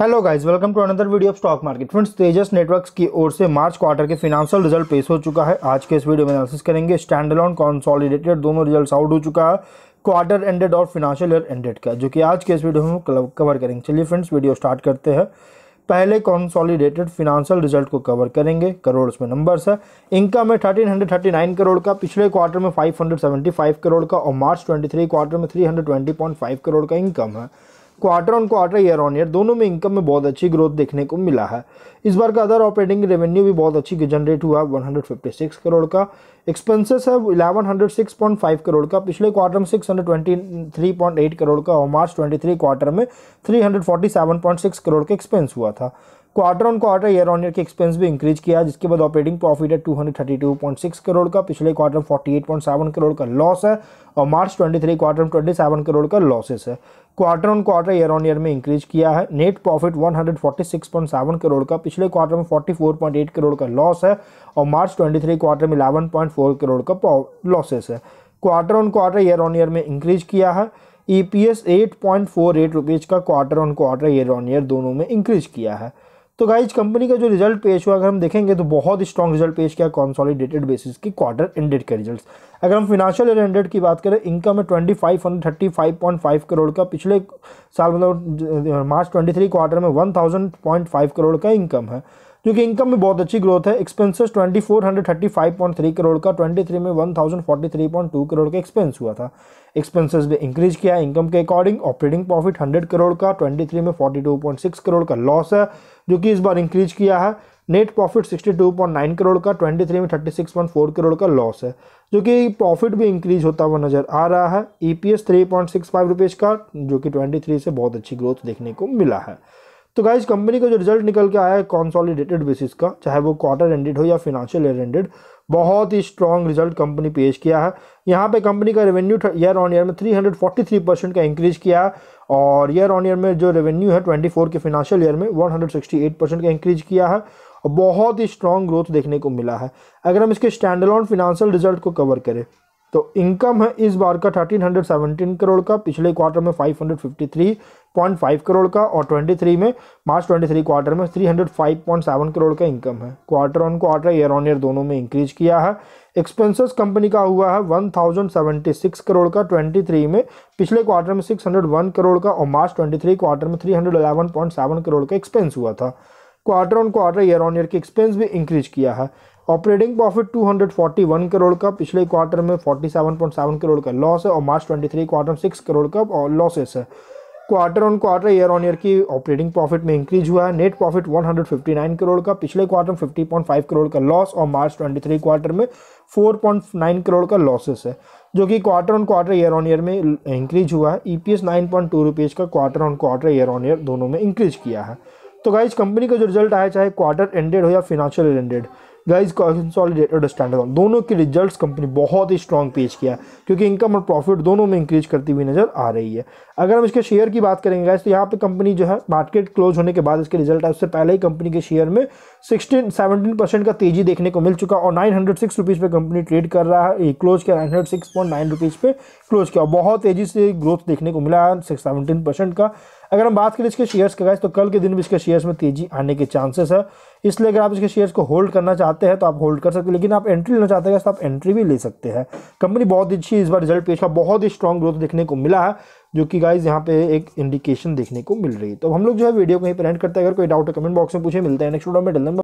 hello guys welcome to another video of stock market friends Tejas Networks की ओर से March quarter के financial result पेश हो चुका है आज के इस वीडियो में एनालिसिस करेंगे स्टैंड अलॉन कॉन्सॉलिडेटेड दोनों रिजल्ट आउट हो चुका है क्वार्टर एंडेड और फिनांशियल ईयर एंडेड का जो कि आज के इस वीडियो में कवर करेंगे चलिए फ्रेंड्स वीडियो स्टार्ट करते हैं पहले कॉन्सॉलिडेटेड फिनांशियल रिजल्ट को कवर करेंगे करोड़ में नंबर्स है इनकम है नाइन करोड़ का पिछले क्वार्टर में five hundred seventy five crore का और मार्च ट्वेंटी थ्री क्वार्टर में three hundred twenty point five crore का इनकम है quarter on quarter year on year दोनों में इनकम में बहुत अच्छी ग्रोथ देखने को मिला है इस बार का अदर ऑपरेटिंग रेवेन्यू भी बहुत अच्छी जनरेट हुआ 156 करोड़ का एक्सपेंसेस है 1106.5 करोड़ का पिछले क्वार्टर में 623.8 करोड़ का और मार्च 23 क्वार्टर में 347.6 करोड़ का एक्सपेंस हुआ था quarter on quarter year on year के एक्सपेंस भी इंक्रीज किया जिसके बाद ऑपरेटिंग प्रॉफिट है सिक्स करोड़ का पिछले क्वार्टर में 48.7 करोड़ का लॉस है और मार्च 23 क्वार्टर में 27 करोड़ का लॉसेस है quarter on quarter year on year में इंक्रीज किया है नेट प्रॉफिट 146.7 करोड़ का पिछले क्वार्टर में 44.8 करोड़ का लॉस है और मार्च 23 क्वार्टर में फोर करोड़ का लॉसेस है quarter on quarter year on year में इंक्रीज किया है E P S eight point four eight rupees का quarter on quarter year on year दोनों में इंक्रीज किया है तो गाइज कंपनी का जो रिजल्ट पेश हुआ अगर हम देखेंगे तो बहुत स्ट्रॉन्ग रिजल्ट पेश किया कॉन्सॉलिडेटेड बेसिस की क्वार्टर एंडेड के रिजल्ट अगर हम फिनेंशियल ईयर एंडेड की बात करें इनकम है twenty five hundred thirty five point five crore का पिछले साल मतलब मार्च ट्वेंटी थ्री क्वार्टर में one thousand point five crore का इनकम है क्योंकि इनकम में बहुत अच्छी ग्रोथ है एक्सपेंसेस 2435.3 करोड़ का 23 में 1043.2 करोड़ का एक्सपेंस हुआ था एक्सपेंसेस भी इंक्रीज किया है इनकम के अकॉर्डिंग ऑपरेटिंग प्रॉफिट 100 करोड़ का 23 में 42.6 करोड़ का लॉस है जो कि इस बार इंक्रीज किया है नेट प्रॉफिट 62.9 करोड़ का 23 में 36.4 करोड़ का लॉस है जो कि प्रॉफिट भी इंक्रीज होता हुआ नज़र आ रहा है ई पी एस का जो कि थ्री से बहुत अच्छी ग्रोथ देखने को मिला है तो गाइज कंपनी का जो रिजल्ट निकल के आया है कॉन्सॉलीडेटेड बेसिस का चाहे वो क्वार्टर एंडेड हो या फिनेंशियल ईयर एंडेड बहुत ही स्ट्रॉन्ग रिजल्ट कंपनी पेश किया है यहाँ पे कंपनी का रेवेन्यू ईयर ऑन ईयर में 343 परसेंट का इंक्रीज किया है और ईयर ऑन ईयर में जो रेवेन्यू है 24 के फिनेंशियल ईयर में 168 परसेंट का इंक्रीज किया है और बहुत ही स्ट्रॉन्ग ग्रोथ देखने को मिला है अगर हम इसके स्टैंडलॉन फिनेंशियल रिजल्ट को कवर करें तो इनकम है इस बार का थर्टीन करोड़ का पिछले क्वार्टर में फाइव पॉइंट फाइव करोड़ का और ट्वेंटी थ्री में मार्च ट्वेंटी थ्री क्वार्टर में three hundred five point seven crore का इनकम है quarter on quarter year on year दोनों में इंक्रीज किया है एक्सपेंसेस कंपनी का हुआ है one thousand seventy six crore का ट्वेंटी थ्री में पिछले क्वार्टर में सिक्स हंड्रेड वन करोड़ का और मार्च ट्वेंटी थ्री क्वार्टर में three hundred eleven point seven crore का एक्सपेंस हुआ था quarter on quarter year on year के एक्सपेंस भी इंक्रीज किया है operating profit two hundred forty one crore का पिछले क्वार्टर में forty seven point seven crore का लॉस है और मार्च ट्वेंटी थ्री क्वार्टर में सिक्स करोड़ का लॉसेस है quarter on quarter year on year की ऑपरेटिंग प्रॉफिट में इंक्रीज हुआ है नेट प्रॉफिट 159 करोड़ का पिछले क्वार्टर में 50.5 करोड़ का लॉस और मार्च 23 क्वार्टर में 4.9 करोड़ का लॉसेस है जो कि quarter on quarter year on year में इंक्रीज हुआ है ई पी एस का quarter on quarter year on year दोनों में इंक्रीज किया है तो गाइज कंपनी का जो रिजल्ट आया चाहे क्वार्टर एंडेड हो या financial ended guys consolidated standard दोनों के रिजल्ट्स कंपनी बहुत ही स्ट्रॉन्ग पेश किया क्योंकि इनकम और प्रॉफिट दोनों में इंक्रीज करती हुई नजर आ रही है अगर हम इसके शेयर की बात करेंगे गाइज तो यहाँ पे कंपनी जो है मार्केट क्लोज होने के बाद इसके रिजल्ट है उससे पहले ही कंपनी के शेयर में सिक्सटीन सेवनटीन परसेंट का तेजी देखने को मिल चुका और नाइन हंड्रेड सिक्स रुपीज़ पर कंपनी ट्रेड कर रहा है क्लोज किया nine hundred six point nine rupees पे क्लोज किया और बहुत तेजी से ग्रोथ देखने को मिला है सेवनटीन परसेंट का अगर हम बात करें इसके शेयर्स का गाइज तो कल के दिन भी इसके शेयर्स में तेजी आने के चांसेस है इसलिए अगर आप इसके शेयर्स को होल्ड करना चाहते हैं तो आप होल्ड कर सकते हैं लेकिन आप एंट्री लेना चाहते हैं तो आप एंट्री भी ले सकते हैं कंपनी बहुत अच्छी इस बार रिजल्ट पेश का बहुत ही स्ट्रॉन्ग ग्रोथ देखने को मिला है जो कि गाइज यहाँ पे एक इंडिकेशन देखने को मिल रही है तो हम लोग जो है वीडियो को यहीं पर एंड करते हैं अगर कोई डाउट है कमेंट बॉक्स में पूछे मिलते हैं नेक्स्ट वीडियो में डल